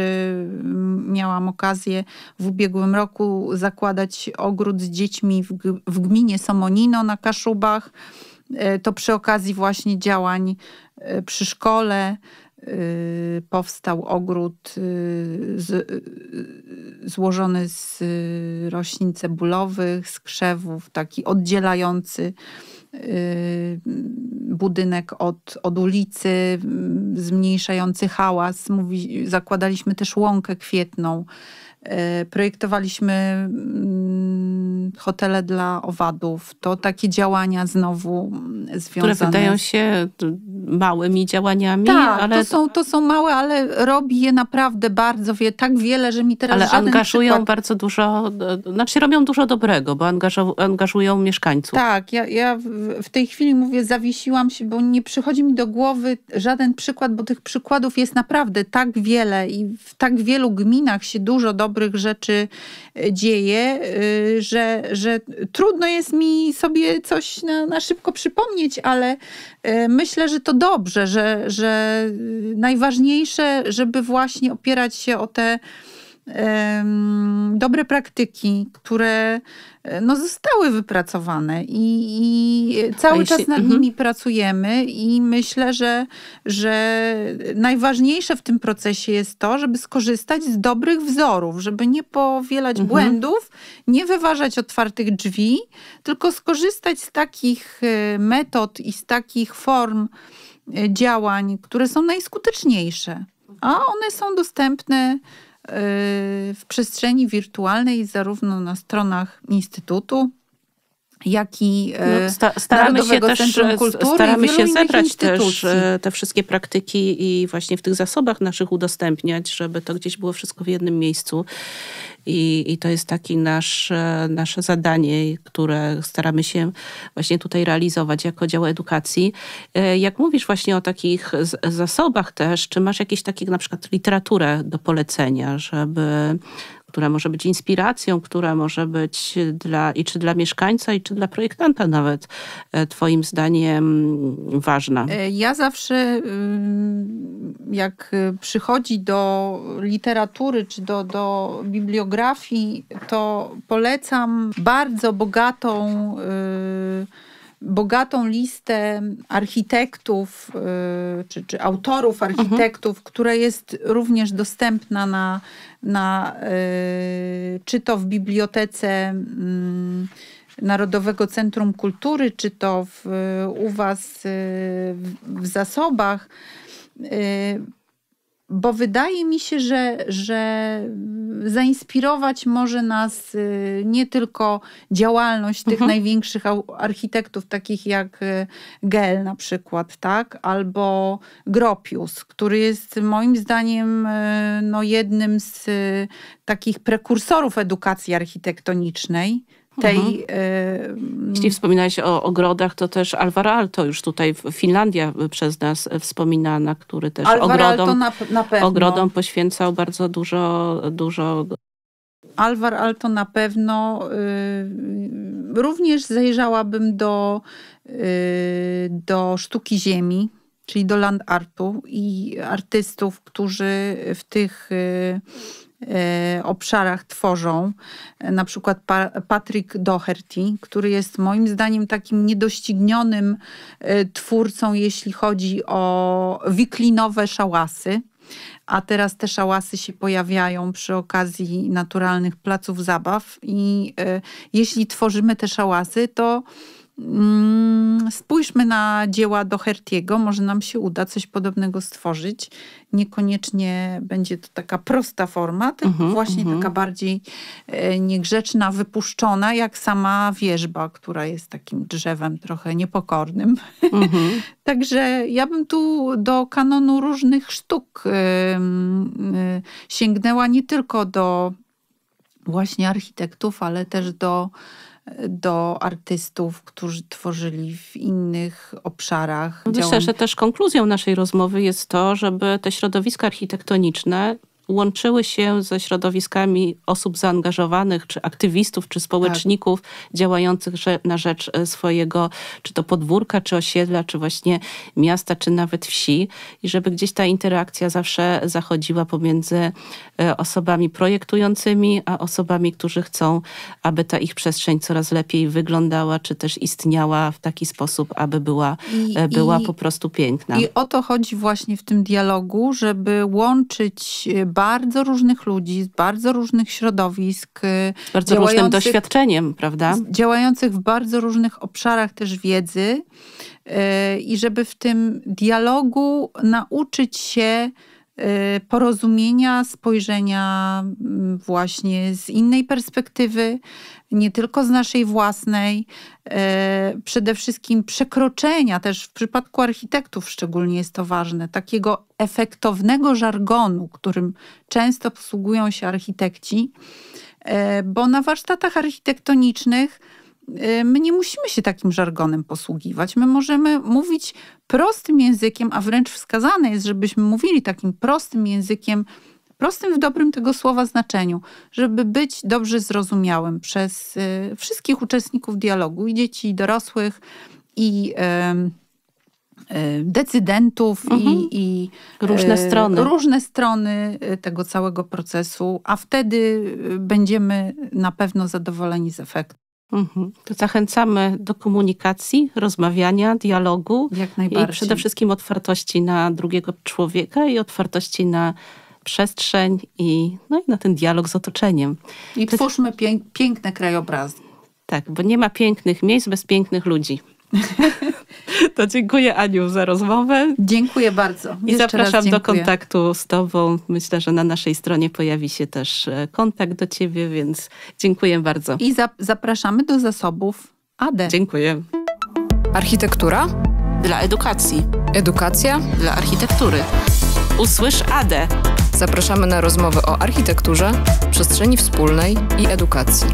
miałam okazję w ubiegłym roku zakładać ogród z dziećmi w, w gminie Somonino na Kaszubach. E, to przy okazji właśnie działań e, przy szkole e, powstał ogród z, złożony z roślin cebulowych, z krzewów, taki oddzielający budynek od, od ulicy, zmniejszający hałas. Mówi, zakładaliśmy też łąkę kwietną E, projektowaliśmy mm, hotele dla owadów. To takie działania znowu mm, związane. Które wydają się y, małymi działaniami, tak, ale... To są, to są małe, ale robi je naprawdę bardzo, wie, tak wiele, że mi teraz Ale angażują przykład... bardzo dużo, y, znaczy robią dużo dobrego, bo angażują mieszkańców. Tak, ja, ja w tej chwili mówię, zawiesiłam się, bo nie przychodzi mi do głowy żaden przykład, bo tych przykładów jest naprawdę tak wiele i w tak wielu gminach się dużo dobrze dobrych rzeczy e, dzieje, e, że, że trudno jest mi sobie coś na, na szybko przypomnieć, ale e, myślę, że to dobrze, że, że najważniejsze, żeby właśnie opierać się o te dobre praktyki, które e, no, zostały wypracowane i, i cały jeśli, czas nad mhm. nimi pracujemy i myślę, że, że najważniejsze w tym procesie jest to, żeby skorzystać z dobrych wzorów, żeby nie powielać mhm. błędów, nie wyważać otwartych drzwi, tylko skorzystać z takich e, metod i z takich form e, działań, które są najskuteczniejsze. A one są dostępne w przestrzeni wirtualnej, zarówno na stronach Instytutu, jak i e, no, sta staramy się też, e, Kultury, staramy się zebrać też e, te wszystkie praktyki i właśnie w tych zasobach naszych udostępniać, żeby to gdzieś było wszystko w jednym miejscu. I, i to jest takie nasz, nasze zadanie, które staramy się właśnie tutaj realizować jako dział edukacji. Jak mówisz właśnie o takich zasobach też, czy masz jakieś takie na przykład literaturę do polecenia, żeby która może być inspiracją, która może być dla, i czy dla mieszkańca, i czy dla projektanta nawet, e, Twoim zdaniem mm, ważna? E, ja zawsze, mm, jak e, przychodzi do literatury czy do, do bibliografii, to polecam bardzo bogatą. Yy, bogatą listę architektów y, czy, czy autorów architektów, mhm. która jest również dostępna na, na y, czy to w bibliotece. Mm, Narodowego Centrum Kultury, czy to w, u Was y, w zasobach bo wydaje mi się, że, że zainspirować może nas y, nie tylko działalność tych mhm. największych architektów, takich jak y, Gell na przykład, tak? albo Gropius, który jest moim zdaniem y, no, jednym z takich prekursorów edukacji architektonicznej tej... Mhm. Y, mm, Jeśli wspominałeś o ogrodach, to też Alvaro Alto już tutaj w Finlandia przez nas e, wspominana, który też Alvaro ogrodom, na, na ogrodom poświęcał bardzo dużo, dużo Alvar Alto na pewno. Y, również zajrzałabym do, y, do sztuki ziemi, czyli do land artu i artystów, którzy w tych y, E, obszarach tworzą. E, na przykład Patrick Doherty, który jest moim zdaniem takim niedoścignionym e, twórcą, jeśli chodzi o wiklinowe szałasy. A teraz te szałasy się pojawiają przy okazji naturalnych placów zabaw, i jeśli tworzymy te szałasy, to Mm, spójrzmy na dzieła Dohertiego, może nam się uda coś podobnego stworzyć. Niekoniecznie będzie to taka prosta forma, tylko uh mhm, -huh, właśnie uh mhm. -huh. taka bardziej e, niegrzeczna, wypuszczona, jak sama wierzba, która jest takim drzewem trochę niepokornym. Mhm. Uh -huh. Także ja bym tu do kanonu różnych sztuk e, sięgnęła nie tylko do właśnie architektów, ale też do do artystów, którzy tworzyli w innych obszarach. Myślę, że też konkluzją naszej rozmowy jest to, żeby te środowiska architektoniczne łączyły się ze środowiskami osób zaangażowanych, czy aktywistów, czy społeczników tak. działających na rzecz e, swojego, czy to podwórka, czy osiedla, czy właśnie miasta, czy nawet wsi. I żeby gdzieś ta interakcja zawsze zachodziła pomiędzy e, osobami projektującymi, a osobami, którzy chcą, aby ta ich przestrzeń coraz lepiej wyglądała, czy też istniała w taki sposób, aby była, I, e, była i, po prostu piękna. I o to chodzi właśnie w tym dialogu, żeby łączyć bardzo różnych ludzi, z bardzo różnych środowisk. Y, bardzo różnym doświadczeniem, prawda? Działających w bardzo różnych obszarach też wiedzy y, i żeby w tym dialogu nauczyć się Y, porozumienia, spojrzenia mm, właśnie z innej perspektywy, nie tylko z naszej własnej, y, przede wszystkim przekroczenia, też w przypadku architektów szczególnie jest to ważne, takiego efektownego żargonu, którym często posługują się architekci, y, bo na warsztatach architektonicznych Y, my nie musimy się takim żargonem posługiwać. My możemy mówić prostym językiem, a wręcz wskazane jest, żebyśmy mówili takim prostym językiem, prostym w dobrym tego słowa znaczeniu, żeby być dobrze zrozumiałym przez y, wszystkich uczestników dialogu, i dzieci, i dorosłych, i y, decydentów mhm. i, i, różne strony. różne strony tego całego procesu, a wtedy będziemy na pewno zadowoleni z efektu. Mhm. To zachęcamy do komunikacji, rozmawiania, dialogu Jak najbardziej. i przede wszystkim otwartości na drugiego człowieka i otwartości na przestrzeń i, no i na ten dialog z otoczeniem. I twórzmy piękne krajobrazy. Tak, bo nie ma pięknych miejsc bez pięknych ludzi. To dziękuję Aniu za rozmowę. Dziękuję bardzo. I Jeszcze zapraszam do kontaktu z Tobą. Myślę, że na naszej stronie pojawi się też e, kontakt do Ciebie, więc dziękuję bardzo. I zapraszamy do zasobów AD. Dziękuję. Architektura dla edukacji. Edukacja dla architektury. Usłysz AD. Zapraszamy na rozmowy o architekturze, przestrzeni wspólnej i edukacji.